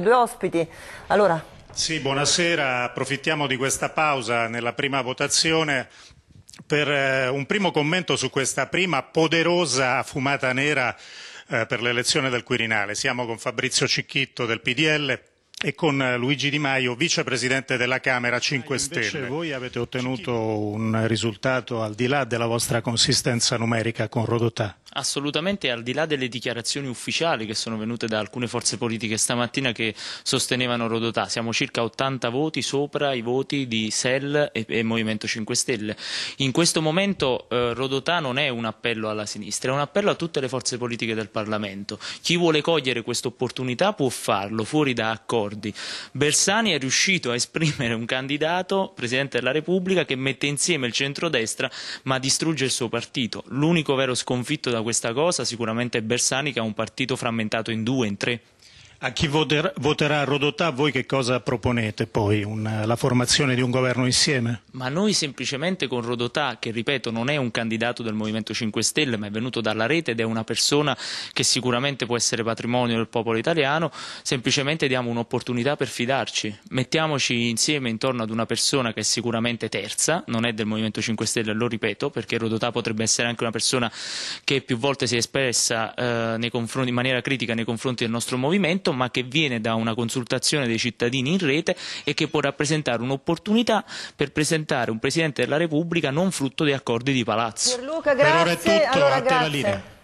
Due ospiti. Allora. Sì, buonasera. Approfittiamo di questa pausa nella prima votazione per eh, un primo commento su questa prima poderosa fumata nera eh, per l'elezione del Quirinale. Siamo con Fabrizio Cicchitto del PDL, e con eh, Luigi Di Maio, vicepresidente della Camera 5 ah, Stelle. Invece voi avete ottenuto un risultato al di là della vostra consistenza numerica con Rodotà? Assolutamente, al di là delle dichiarazioni ufficiali che sono venute da alcune forze politiche stamattina che sostenevano Rodotà, siamo circa 80 voti sopra i voti di SEL e, e Movimento 5 Stelle. In questo momento eh, Rodotà non è un appello alla sinistra, è un appello a tutte le forze politiche del Parlamento. Chi vuole cogliere questa opportunità può farlo fuori da accordi accordi. Bersani è riuscito a esprimere un candidato, Presidente della Repubblica, che mette insieme il centrodestra ma distrugge il suo partito. L'unico vero sconfitto da questa cosa sicuramente è Bersani che ha un partito frammentato in due, in tre. A chi voterà, voterà Rodotà, voi che cosa proponete poi? Un, la formazione di un governo insieme? Ma noi semplicemente con Rodotà, che ripeto non è un candidato del Movimento 5 Stelle, ma è venuto dalla rete ed è una persona che sicuramente può essere patrimonio del popolo italiano, semplicemente diamo un'opportunità per fidarci. Mettiamoci insieme intorno ad una persona che è sicuramente terza, non è del Movimento 5 Stelle, lo ripeto, perché Rodotà potrebbe essere anche una persona che più volte si è espressa eh, in maniera critica nei confronti del nostro movimento, prodotto ma che viene da una consultazione dei cittadini in rete e che può rappresentare un'opportunità per presentare un Presidente della Repubblica non frutto di accordi di palazzo. Luca, grazie. Per ora è tutto, allora, a te la linea.